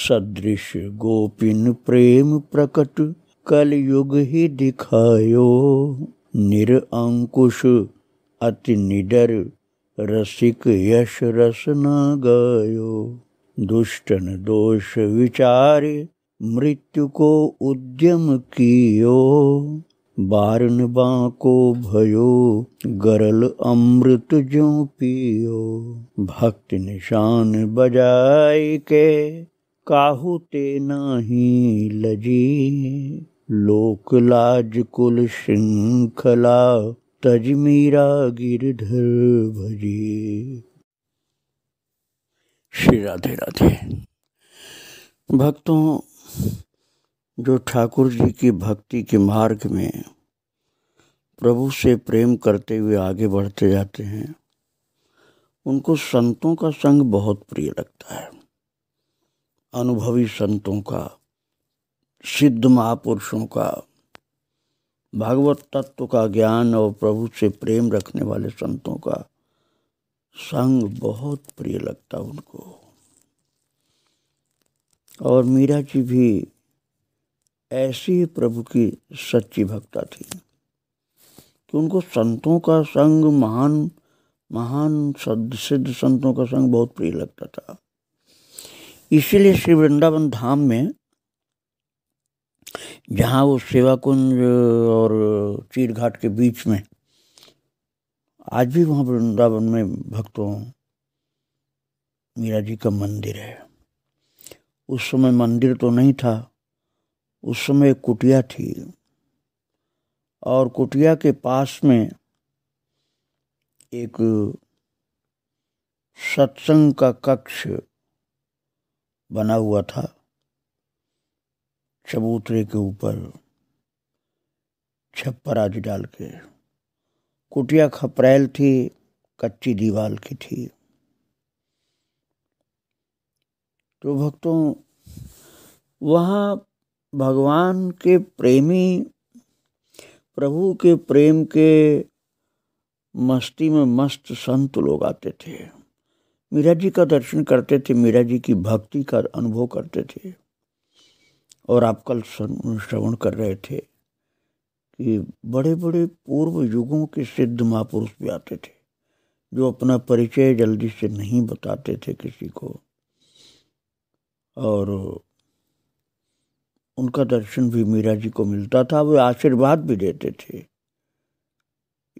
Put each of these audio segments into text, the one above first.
सदृश गोपिन प्रेम प्रकट कलयुग ही दिखायो निरअंकुश अति निडर रसिक यश रस न गायो दुष्टन दोष विचार मृत्यु को उद्यम कियो बारन बाको भयो गरल अमृत जो पियो भक्ति निशान बजाय के काहू ते नाही लजी लोक लाज कुल श्रृंखला तज मीरा गिरधर भजी श्री राधे राधे भक्तों जो ठाकुर जी की भक्ति के मार्ग में प्रभु से प्रेम करते हुए आगे बढ़ते जाते हैं उनको संतों का संग बहुत प्रिय लगता है अनुभवी संतों का सिद्ध महापुरुषों का भागवत तत्व का ज्ञान और प्रभु से प्रेम रखने वाले संतों का संग बहुत प्रिय लगता उनको और मीरा जी भी ऐसी प्रभु की सच्ची भक्ता थी कि उनको संतों का संग महान महान सिद्ध संतों का संग बहुत प्रिय लगता था इसीलिए श्री वृंदावन धाम में जहाँ वो सेवा कुंज और चीर घाट के बीच में आज भी वहाँ वृंदावन में भक्तों मीरा जी का मंदिर है उस समय मंदिर तो नहीं था उस समय कुटिया थी और कुटिया के पास में एक सत्संग का कक्ष बना हुआ था चबूतरे के ऊपर छप्पर आज डाल के कुटिया खपरेल थी कच्ची दीवार की थी तो भक्तों वहाँ भगवान के प्रेमी प्रभु के प्रेम के मस्ती में मस्त संत लोग आते थे मीरा जी का दर्शन करते थे मीरा जी की भक्ति का अनुभव करते थे और आप कल श्रवण कर रहे थे कि बड़े बड़े पूर्व युगों के सिद्ध महापुरुष भी आते थे जो अपना परिचय जल्दी से नहीं बताते थे किसी को और उनका दर्शन भी मीरा जी को मिलता था वे आशीर्वाद भी देते थे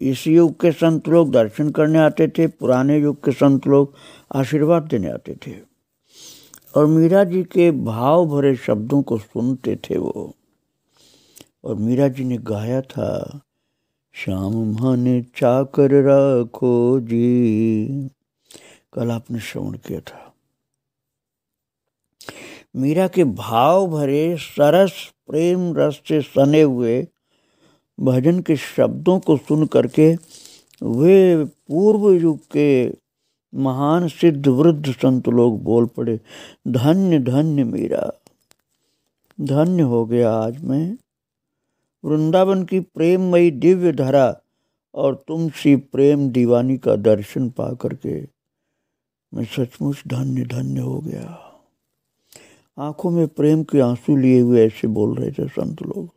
इस युग के संत लोग दर्शन करने आते थे पुराने युग के संत लोग आशीर्वाद देने आते थे और मीरा जी के भाव भरे शब्दों को सुनते थे वो और मीरा जी ने गाया था श्याम मन चाकर रखो जी कल आपने श्रवण किया था मीरा के भाव भरे सरस प्रेम रस से सने हुए भजन के शब्दों को सुन करके वे पूर्व युग के महान सिद्ध वृद्ध संत लोग बोल पड़े धन्य धन्य मेरा धन्य हो गया आज मैं वृंदावन की प्रेममयी दिव्य धरा और तुम सी प्रेम दीवानी का दर्शन पा करके मैं सचमुच धन्य धन्य हो गया आंखों में प्रेम के आंसू लिए हुए ऐसे बोल रहे थे संत लोग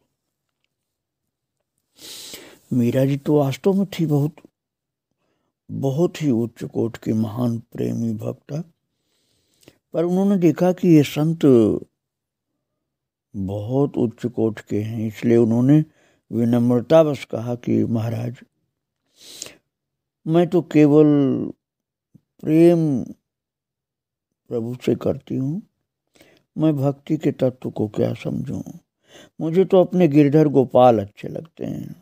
मीरा जी तो वास्तव में थी बहुत बहुत ही उच्च कोट की महान प्रेमी भक्त पर उन्होंने देखा कि ये संत बहुत उच्च कोट के हैं इसलिए उन्होंने विनम्रतावश कहा कि महाराज मैं तो केवल प्रेम प्रभु से करती हूँ मैं भक्ति के तत्व को क्या समझूँ मुझे तो अपने गिरधर गोपाल अच्छे लगते हैं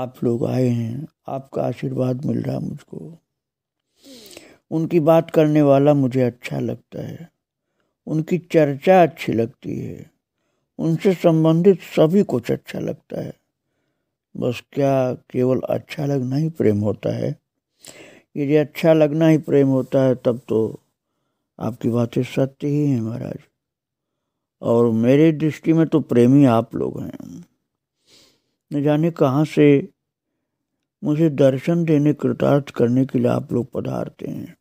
आप लोग आए हैं आपका आशीर्वाद मिल रहा मुझको उनकी बात करने वाला मुझे अच्छा लगता है उनकी चर्चा अच्छी लगती है उनसे संबंधित सभी कुछ अच्छा लगता है बस क्या केवल अच्छा लगना ही प्रेम होता है यदि अच्छा लगना ही प्रेम होता है तब तो आपकी बातें सत्य ही हैं महाराज और मेरे दृष्टि में तो प्रेमी आप लोग हैं न जाने कहाँ से मुझे दर्शन देने कृतार्थ करने के लिए आप लोग पधारते हैं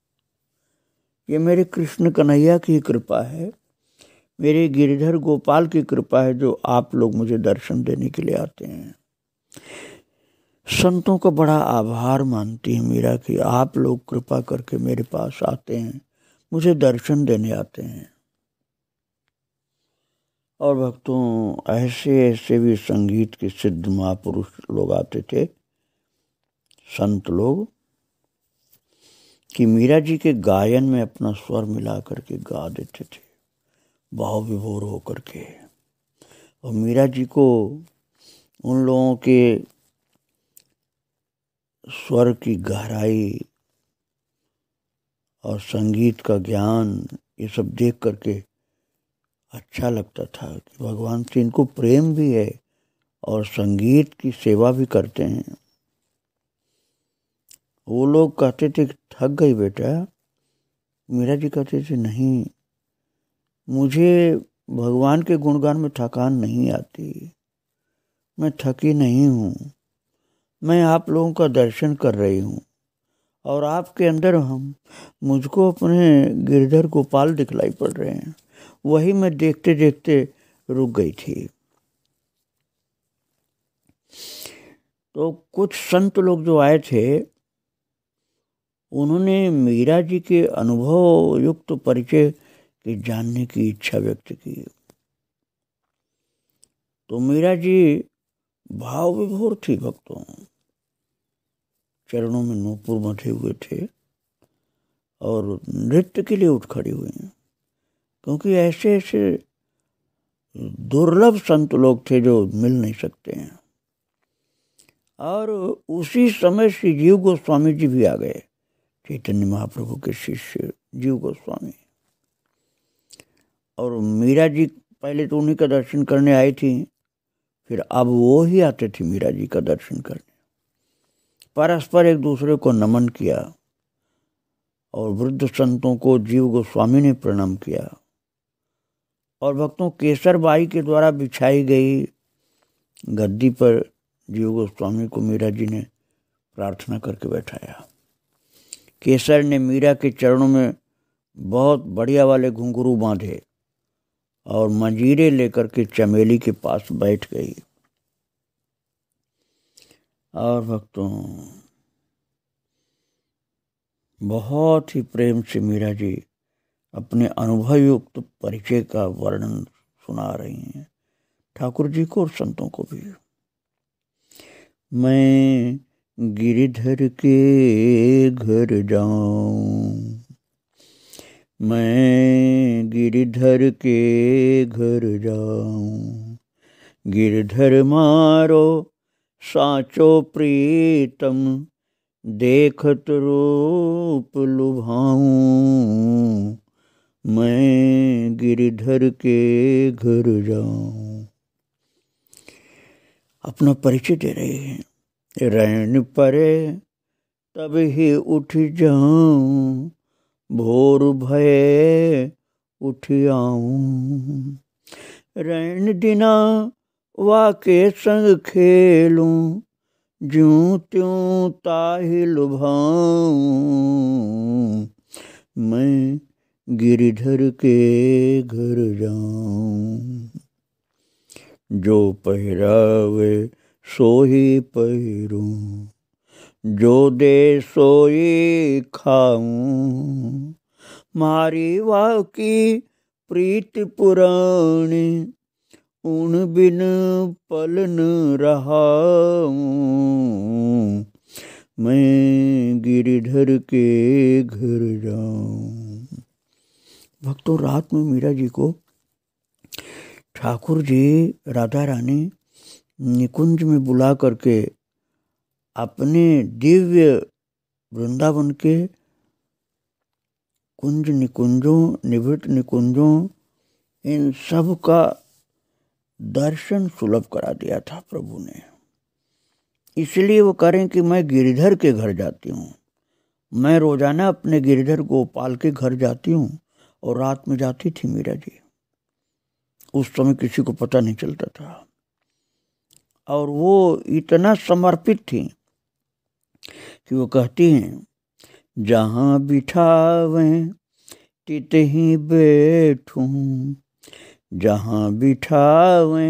ये मेरे कृष्ण कन्हैया की कृपा है मेरे गिरिधर गोपाल की कृपा है जो आप लोग मुझे दर्शन देने के लिए आते हैं संतों का बड़ा आभार मानती है मीरा कि आप लोग कृपा करके मेरे पास आते हैं मुझे दर्शन देने आते हैं और भक्तों ऐसे ऐसे भी संगीत के सिद्ध महापुरुष लोग आते थे संत लोग कि मीरा जी के गायन में अपना स्वर मिला करके गा देते थे भाव विभोर होकर के और मीरा जी को उन लोगों के स्वर की गहराई और संगीत का ज्ञान ये सब देख करके अच्छा लगता था कि भगवान से इनको प्रेम भी है और संगीत की सेवा भी करते हैं वो लोग कहते थे थक गई बेटा मीरा जी कहते थे नहीं मुझे भगवान के गुणगान में थकान नहीं आती मैं थकी नहीं हूँ मैं आप लोगों का दर्शन कर रही हूँ और आपके अंदर हम मुझको अपने गिरधर गोपाल दिखलाई पड़ रहे हैं वही मैं देखते देखते रुक गई थी तो कुछ संत लोग जो आए थे उन्होंने मीरा जी के अनुभव युक्त परिचय के जानने की इच्छा व्यक्त की तो मीरा जी भाव विभोर थी भक्तों चरणों में नूपुर मथे हुए थे और नृत्य के लिए उठ खड़ी हुई क्योंकि ऐसे ऐसे दुर्लभ संत लोग थे जो मिल नहीं सकते हैं और उसी समय श्री जीव गोस्वामी जी भी आ गए चैतन्य महाप्रभु के शिष्य जीव गोस्वामी और मीरा जी पहले तो उन्हीं का दर्शन करने आई थी फिर अब वो ही आते थे मीरा जी का दर्शन करने परस्पर एक दूसरे को नमन किया और वृद्ध संतों को जीव गोस्वामी ने प्रणाम किया और भक्तों केसर बाई के द्वारा बिछाई गई गद्दी पर जीव गोस्वामी को मीरा जी ने प्रार्थना करके बैठाया केसर ने मीरा के चरणों में बहुत बढ़िया वाले घुंघरू बांधे और मंजीरे लेकर के चमेली के पास बैठ गई और भक्तों बहुत ही प्रेम से मीरा जी अपने अनुभव युक्त परिचय का वर्णन सुना रही हैं ठाकुर जी को और संतों को भी मैं गिरिधर के घर जाऊं मैं गिरिधर के घर जाऊं गिरधर मारो साचो प्रीतम देखत रूप लुभाऊं मैं गिरिधर के घर जाऊं अपना परिचय दे रहे हैं रैन परे तब ही उठ जाऊं भोर भय उठ आऊं रैन दिना वाके संग खेलूं ज्यों त्यों ताहि लुभाऊं मैं गिरिधर के घर जाऊं जो पहरावे सोही पहरूं जो दे सोई खाऊं मारी वा की प्रीत पुराणी उन बिन पलन रहा मैं गिरधर के घर जाऊं भक्तों तो रात में मीरा जी को ठाकुर जी राधा रानी निकुंज में बुला करके अपने दिव्य वृंदावन के कुंज निकुंजों निवृत्त निकुंजों इन सब का दर्शन सुलभ करा दिया था प्रभु ने इसलिए वो करें कि मैं गिरिधर के घर जाती हूँ मैं रोजाना अपने गिरिधर गोपाल के घर जाती हूँ और रात में जाती थी मीरा जी उस समय किसी को पता नहीं चलता था और वो इतना समर्पित थी कि वो कहती हैं जहाँ बिठावे तित ही बैठूं जहाँ बिठावे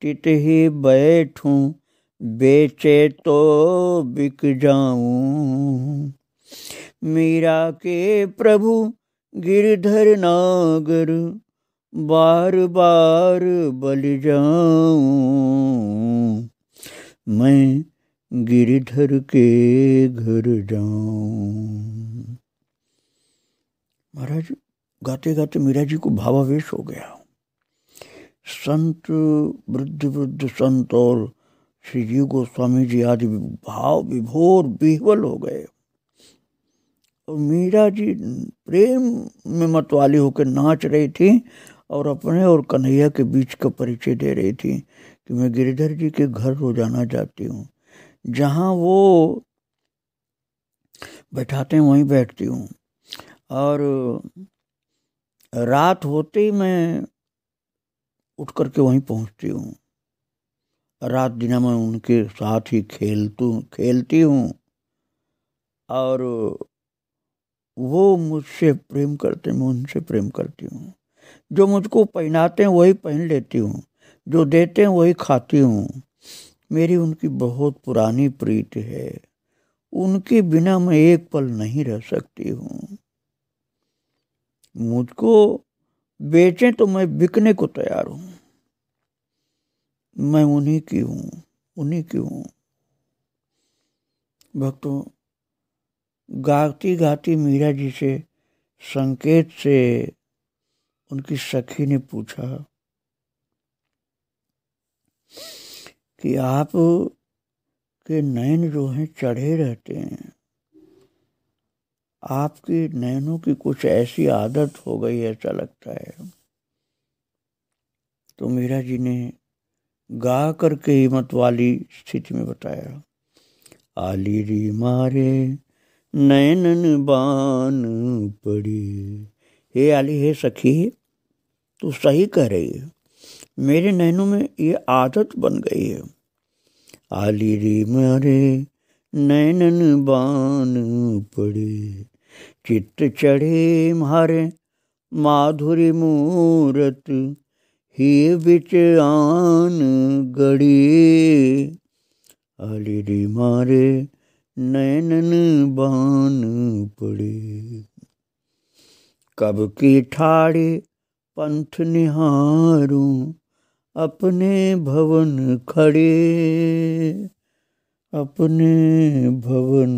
तित ही बैठूं बेचे तो बिक जाऊं मीरा के प्रभु गिरधर नागर बार बार बल जाऊं मैं गिरधर के घर जाऊं महाराज गाते गाते मीरा जी को भावावेश हो गया संत वृद्ध वृद्ध संत और श्री जी गोस्वामी जी आदि भाव विभोर बिहवल हो गए और मीरा जी प्रेम में मतवाली होकर नाच रही थी और अपने और कन्हैया के बीच का परिचय दे रही थी कि मैं गिरिधर जी के घर रोजाना जाती हूँ जहाँ वो बैठाते हैं वहीं बैठती हूँ और रात होते ही मैं उठ करके वहीं पहुँचती हूँ रात दिन मैं उनके साथ ही खेलती खेलती हूँ और वो मुझसे प्रेम करते मैं उनसे प्रेम करती हूँ जो मुझको पहनाते हैं वही पहन लेती हूँ जो देते हैं वही खाती हूँ मेरी उनकी बहुत पुरानी प्रीति है उनके बिना मैं एक पल नहीं रह सकती हूँ मुझको बेचें तो मैं बिकने को तैयार हूँ मैं उन्हीं की हूँ उन्हीं की हूँ भक्तों गाती गाती मीरा जी से संकेत से उनकी सखी ने पूछा कि आप के नयन जो हैं चढ़े रहते हैं आपके नयनों की कुछ ऐसी आदत हो गई ऐसा लगता है तो मीरा जी ने गा करके हिम्मत वाली स्थिति में बताया आली री मारे नयनन बान पड़ी हे आली हे सखी तू सही कह रही है मेरे नैनों में ये आदत बन गई है आली रे मारे नैनन बान पड़े चित्त चढ़े मारे माधुरी मूरत ही बिच आन गड़ी आली रे मारे नैनन बान पड़े कब की ठाड़े पंथ निहारू अपने भवन खड़े अपने भवन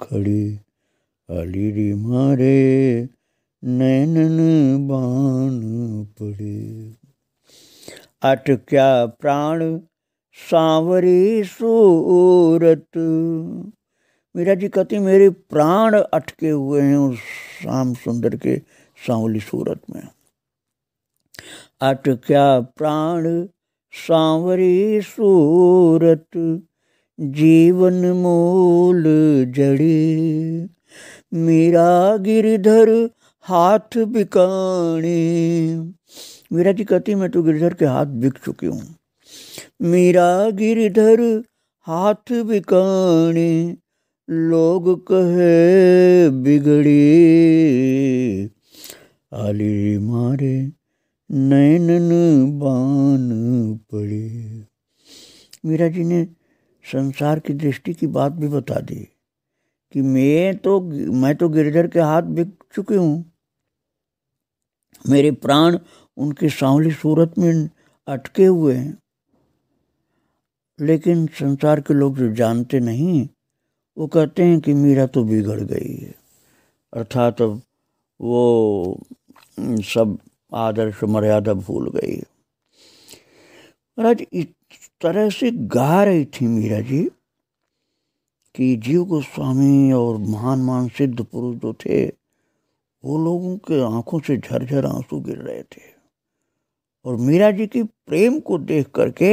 खड़े अलीरी मारे नैनन बान पड़े अट क्या प्राण सांवरी सूरत मीरा जी कहती मेरे प्राण अटके हुए हैं उस श्याम सुंदर के सांवली सूरत में अटक्या प्राण सांवरी सूरत जीवन मूल जड़ी मीरा गिरधर हाथ बिकाणी मीरा जी कहती मैं तो गिरधर के हाथ बिक चुकी हूँ मीरा गिरधर हाथ बिकाणी लोग कहे बिगड़ी आली मारे नैनन बान पड़े मीरा जी ने संसार की दृष्टि की बात भी बता दी कि मैं तो मैं तो गिरधर के हाथ बिक चुकी हूँ मेरे प्राण उनकी सांवली सूरत में अटके हुए हैं लेकिन संसार के लोग जो जानते नहीं वो कहते हैं कि मीरा तो बिगड़ गई है अर्थात अब वो हम्म, सब आदर्श मर्यादा भूल गई महाराज इस तरह से गा रही थी मीरा जी कि जीव गोस्वामी और महान महान सिद्ध पुरुष जो थे वो लोगों के आंखों से झरझर आंसू गिर रहे थे और मीरा जी की प्रेम को देख करके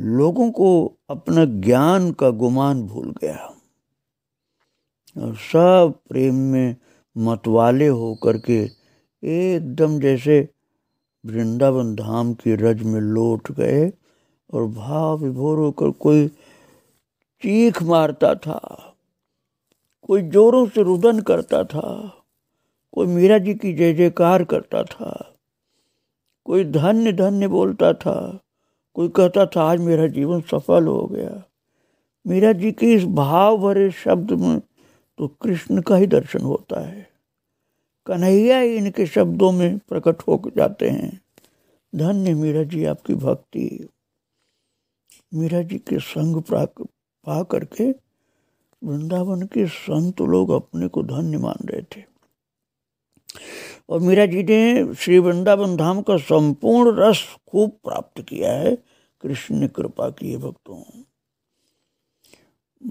लोगों को अपना ज्ञान का गुमान भूल गया और सब प्रेम में मतवाले होकर के एकदम जैसे वृंदावन धाम की रज में लौट गए और भाव विभोर होकर कोई चीख मारता था कोई जोरों से रुदन करता था कोई मीरा जी की जय जयकार करता था कोई धन्य धन्य बोलता था कोई कहता था आज मेरा जीवन सफल हो गया मीरा जी के इस भाव भरे शब्द में तो कृष्ण का ही दर्शन होता है कन्हैया ही इनके शब्दों में प्रकट हो जाते हैं धन्य मीरा जी आपकी भक्ति मीरा जी के संग पा करके वृंदावन के संत लोग अपने को धन्य मान रहे थे और मीरा जी ने श्री वृंदावन धाम का संपूर्ण रस खूब प्राप्त किया है कृष्ण ने कृपा की है भक्तों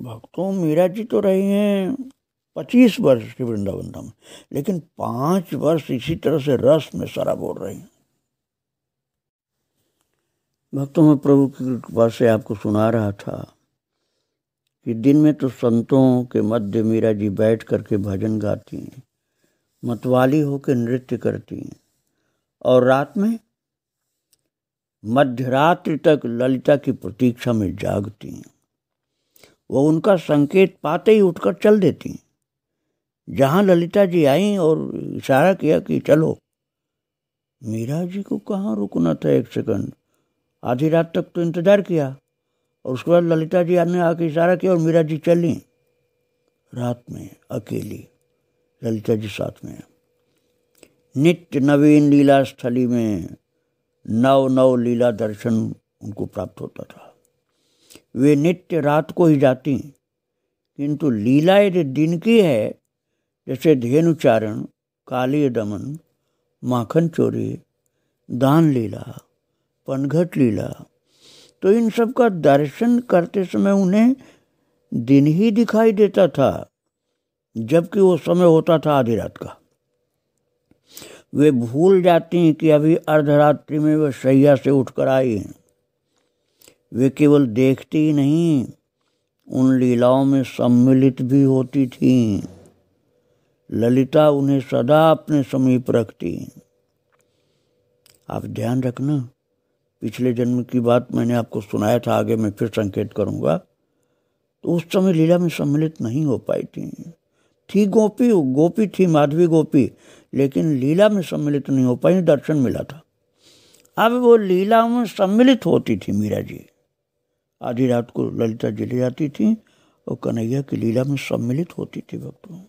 भक्तों मीरा जी तो रहे हैं पच्चीस वर्ष श्री वृंदावन धाम लेकिन पाँच वर्ष इसी तरह से रस में सरा बोल रहे हैं भक्तों में प्रभु की कृपा से आपको सुना रहा था कि दिन में तो संतों के मध्य मीरा जी बैठ करके भजन गाती हैं मतवाली होकर नृत्य करती हैं और रात में मध्यरात्रि तक ललिता की प्रतीक्षा में जागती हैं वो उनका संकेत पाते ही उठकर चल देती हैं जहाँ ललिता जी आईं और इशारा किया कि चलो मीरा जी को कहाँ रुकना था एक सेकंड आधी रात तक तो इंतज़ार किया और उसके बाद ललिता जी ने आके इशारा किया और मीरा जी चली रात में अकेली ललिता जी साथ में नित्य नवीन लीला स्थली में नव नव लीला दर्शन उनको प्राप्त होता था वे नित्य रात को ही जाती किंतु लीला यदि दिन की है जैसे धेनुचारण काली दमन माखन चोरी दान लीला पनघट लीला तो इन सब का दर्शन करते समय उन्हें दिन ही दिखाई देता था जबकि वो समय होता था आधी रात का वे भूल जाती हैं कि अभी अर्धरात्रि में वे सैया से उठकर आई हैं वे केवल देखती ही नहीं उन लीलाओं में सम्मिलित भी होती थी ललिता उन्हें सदा अपने समीप रखती आप ध्यान रखना पिछले जन्म की बात मैंने आपको सुनाया था आगे मैं फिर संकेत करूंगा तो उस समय लीला में सम्मिलित नहीं हो पाई थी थी गोपी गोपी थी माधवी गोपी लेकिन लीला में सम्मिलित नहीं हो पाई दर्शन मिला था अब वो लीला में सम्मिलित होती थी मीरा जी आधी रात को ललिता जी ले जाती थी और कन्हैया की लीला में सम्मिलित होती थी भक्तों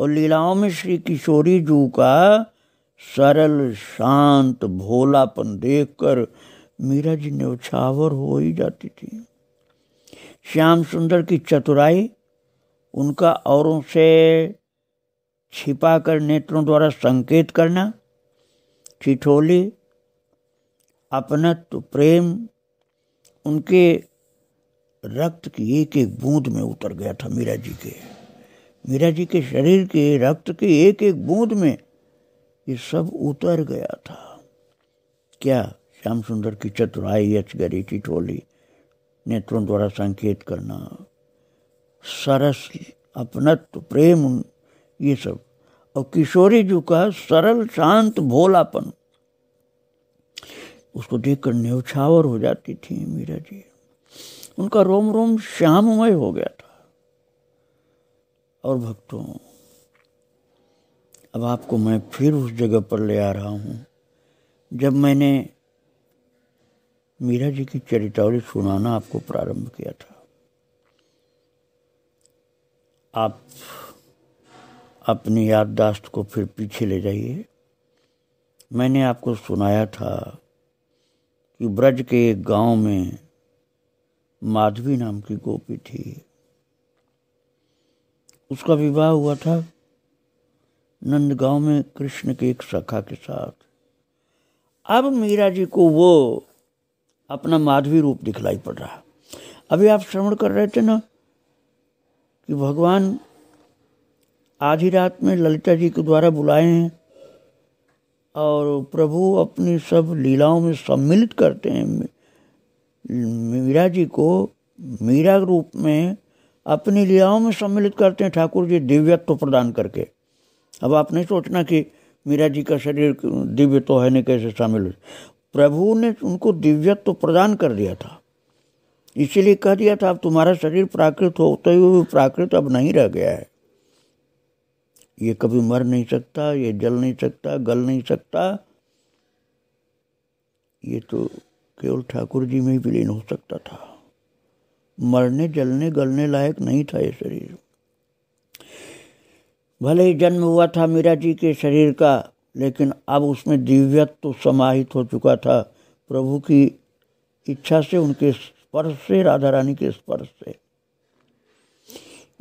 और लीलाओं में श्री किशोरी जू का सरल शांत भोलापन देखकर मीरा जी ने उछावर हो ही जाती थी श्याम सुंदर की चतुराई उनका औरों से छिपा कर नेत्रों द्वारा संकेत करना चिठोली अपनत्व प्रेम उनके रक्त की एक एक बूंद में उतर गया था मीरा जी के मीरा जी के शरीर के रक्त के एक एक बूंद में ये सब उतर गया था क्या श्याम सुंदर की चतुराई अचगरी गरी चिठोली नेत्रों द्वारा संकेत करना सरस अपनत्व प्रेम ये सब और किशोरी जी का सरल शांत भोलापन उसको देखकर न्यौछावर हो जाती थी मीरा जी उनका रोम रोम श्यामय हो गया था और भक्तों अब आपको मैं फिर उस जगह पर ले आ रहा हूँ जब मैंने मीरा जी की चरितावली सुनाना आपको प्रारंभ किया था आप अपनी याददाश्त को फिर पीछे ले जाइए मैंने आपको सुनाया था कि ब्रज के एक गांव में माधवी नाम की गोपी थी उसका विवाह हुआ था नंदगांव में कृष्ण के एक सखा के साथ अब मीरा जी को वो अपना माधवी रूप दिखलाई पड़ रहा अभी आप श्रवण कर रहे थे ना कि भगवान आधी रात में ललिता जी के द्वारा बुलाए हैं और प्रभु अपनी सब लीलाओं में सम्मिलित करते हैं मीरा जी को मीरा रूप में अपनी लीलाओं में सम्मिलित करते हैं ठाकुर जी दिव्यत्व प्रदान करके अब आप नहीं सोचना कि मीरा जी का शरीर दिव्य तो है नहीं कैसे शामिल प्रभु ने उनको दिव्यत्व प्रदान कर दिया था इसीलिए कह दिया था अब तुम्हारा शरीर प्राकृत होते हुए भी प्राकृत अब नहीं रह गया है ये कभी मर नहीं सकता ये जल नहीं सकता गल नहीं सकता ये तो केवल ठाकुर जी में ही विलीन हो सकता था मरने जलने गलने लायक नहीं था ये शरीर भले ही जन्म हुआ था मीरा जी के शरीर का लेकिन अब उसमें दिव्यत्व तो समाहित हो चुका था प्रभु की इच्छा से उनके स्पर्श से राधा रानी के स्पर्श से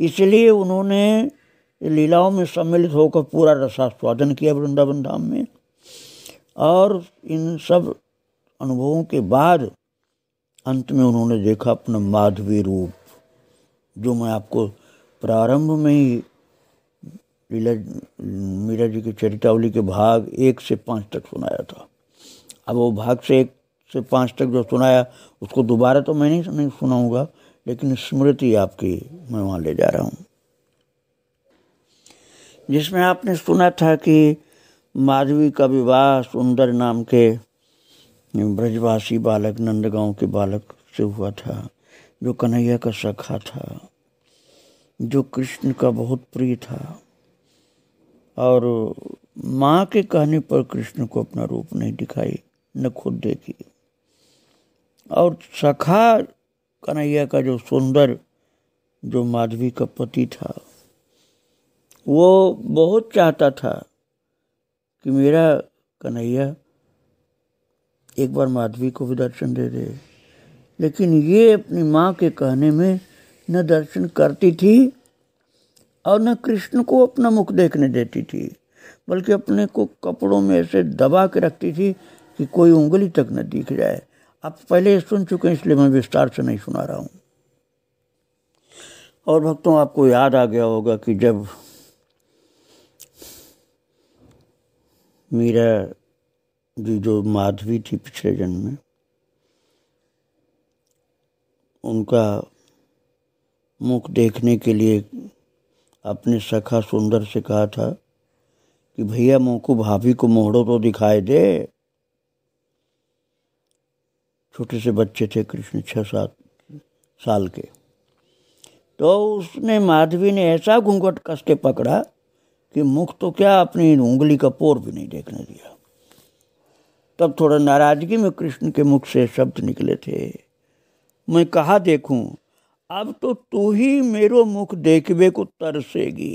इसलिए उन्होंने लीलाओं में सम्मिलित होकर पूरा रसास्वादन किया वृंदावन धाम में और इन सब अनुभवों के बाद अंत में उन्होंने देखा अपना माधवी रूप जो मैं आपको प्रारंभ में ही लीला मीरा जी की चरितावली के भाग एक से पाँच तक सुनाया था अब वो भाग से एक से पाँच तक जो सुनाया उसको दोबारा तो मैं नहीं सुनाऊंगा लेकिन स्मृति आपकी मैं वहाँ ले जा रहा हूँ जिसमें आपने सुना था कि माधवी का विवाह सुंदर नाम के ब्रजवासी बालक नंदगांव के बालक से हुआ था जो कन्हैया का सखा था जो कृष्ण का बहुत प्रिय था और माँ के कहने पर कृष्ण को अपना रूप नहीं दिखाई न खुद देखी और सखा कन्हैया का जो सुंदर जो माधवी का पति था वो बहुत चाहता था कि मेरा कन्हैया एक बार माधवी को भी दर्शन दे दे लेकिन ये अपनी माँ के कहने में न दर्शन करती थी और न कृष्ण को अपना मुख देखने देती थी बल्कि अपने को कपड़ों में ऐसे दबा के रखती थी कि कोई उंगली तक न दिख जाए आप पहले सुन चुके हैं इसलिए मैं विस्तार से नहीं सुना रहा हूँ और भक्तों आपको याद आ गया होगा कि जब मीरा जी जो माधवी थी पिछले जन्म में उनका मुख देखने के लिए अपने सखा सुंदर से कहा था कि भैया मुँह को भाभी को मोहड़ो तो दिखाई दे छोटे से बच्चे थे कृष्ण छः सात साल के तो उसने माधवी ने ऐसा घूंघट कस के पकड़ा कि मुख तो क्या अपनी उंगली का पोर भी नहीं देखने दिया तब थोड़ा नाराजगी में कृष्ण के मुख से शब्द निकले थे मैं कहा देखूं अब तो तू ही मेरो मुख देखवे को तरसेगी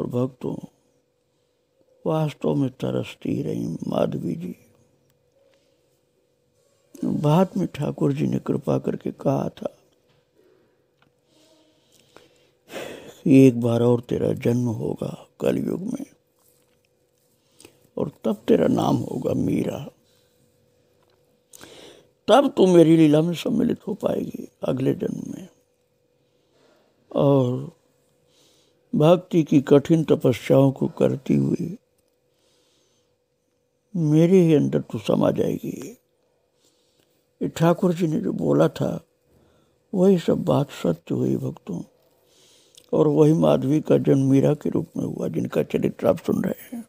और भक्तों वास्तव में तरसती रही माधवी जी बाद में ठाकुर जी ने कृपा करके कहा था कि एक बार और तेरा जन्म होगा कलयुग में और तब तेरा नाम होगा मीरा तब तू मेरी लीला में सम्मिलित हो पाएगी अगले जन्म में और भक्ति की कठिन तपस्याओं को करती हुई मेरे ही अंदर तू समा जाएगी ठाकुर जी ने जो बोला था वही सब बात सत्य हुई भक्तों और वही माधवी का जन्म मीरा के रूप में हुआ जिनका चरित्र आप सुन रहे हैं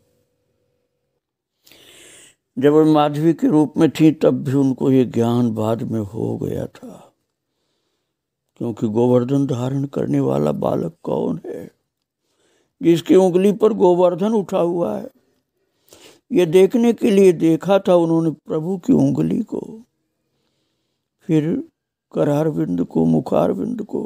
जब वो माधवी के रूप में थी तब भी उनको ये ज्ञान बाद में हो गया था क्योंकि गोवर्धन धारण करने वाला बालक कौन है जिसकी उंगली पर गोवर्धन उठा हुआ है ये देखने के लिए देखा था उन्होंने प्रभु की उंगली को फिर करारविंद को मुखारविंद को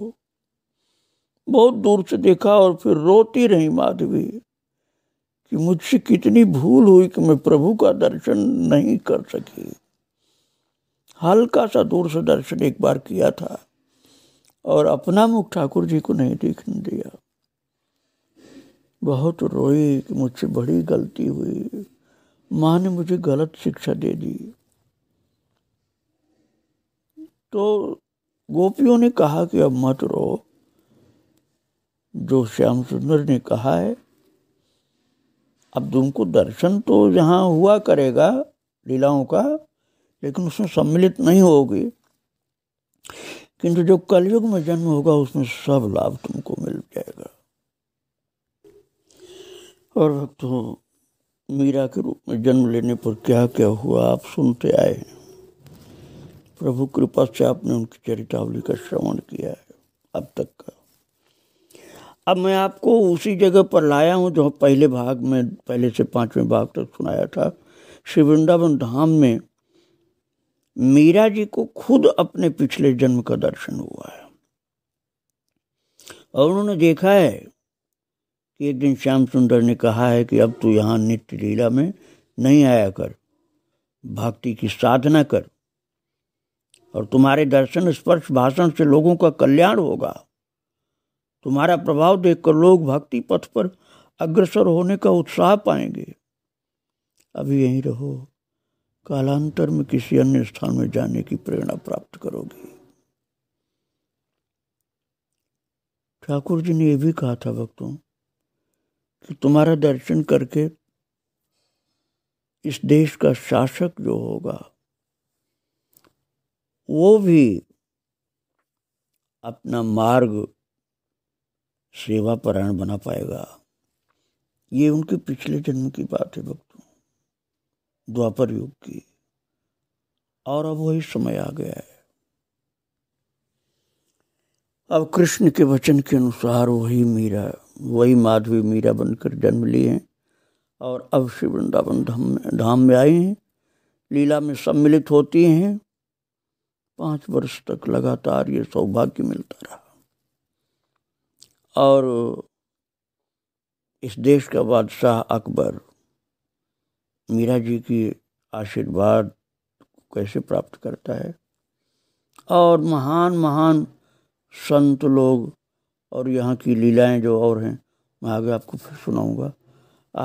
बहुत दूर से देखा और फिर रोती रही माधवी कि मुझसे कितनी भूल हुई कि मैं प्रभु का दर्शन नहीं कर सकी हल्का सा दूर से दर्शन एक बार किया था और अपना मुख ठाकुर जी को नहीं देखने दिया बहुत रोई कि मुझसे बड़ी गलती हुई माँ ने मुझे गलत शिक्षा दे दी तो गोपियों ने कहा कि अब मत रो जो श्याम सुंदर ने कहा है अब तुमको दर्शन तो जहाँ हुआ करेगा लीलाओं का लेकिन उसमें सम्मिलित नहीं होगी किंतु जो कलयुग में जन्म होगा उसमें सब लाभ तुमको मिल जाएगा और भक्तों मीरा के रूप में जन्म लेने पर क्या क्या हुआ आप सुनते आए हैं प्रभु कृपा से आपने उनकी चरितावली का श्रवण किया है अब तक का अब मैं आपको उसी जगह पर लाया हूँ जो पहले भाग में पहले से पांचवें भाग तक सुनाया था श्री वृंदावन धाम में मीरा जी को खुद अपने पिछले जन्म का दर्शन हुआ है और उन्होंने देखा है कि एक दिन श्याम सुंदर ने कहा है कि अब तू यहाँ नित्य लीला में नहीं आया कर भक्ति की साधना कर और तुम्हारे दर्शन स्पर्श भाषण से लोगों का कल्याण होगा तुम्हारा प्रभाव देखकर लोग भक्ति पथ पर अग्रसर होने का उत्साह पाएंगे अभी यहीं रहो कालांतर में किसी अन्य स्थान में जाने की प्रेरणा प्राप्त करोगे ठाकुर जी ने यह भी कहा था भक्तों कि तुम्हारा दर्शन करके इस देश का शासक जो होगा वो भी अपना मार्ग सेवा परायण बना पाएगा ये उनके पिछले जन्म की बात है भक्तों द्वापर युग की और अब वही समय आ गया है अब कृष्ण के वचन के अनुसार वही मीरा वही माधवी मीरा बनकर जन्म लिए हैं और अब श्री वृंदावन धाम धाम में आए हैं लीला में सम्मिलित होती हैं पाँच वर्ष तक लगातार ये सौभाग्य मिलता रहा और इस देश का बादशाह अकबर मीरा जी की आशीर्वाद कैसे प्राप्त करता है और महान महान संत लोग और यहाँ की लीलाएं जो और हैं मैं आगे आपको फिर सुनाऊंगा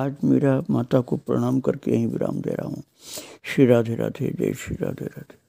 आज मेरा माता को प्रणाम करके यहीं विराम दे रहा हूँ श्री राधे राधे जय श्री राधे राधे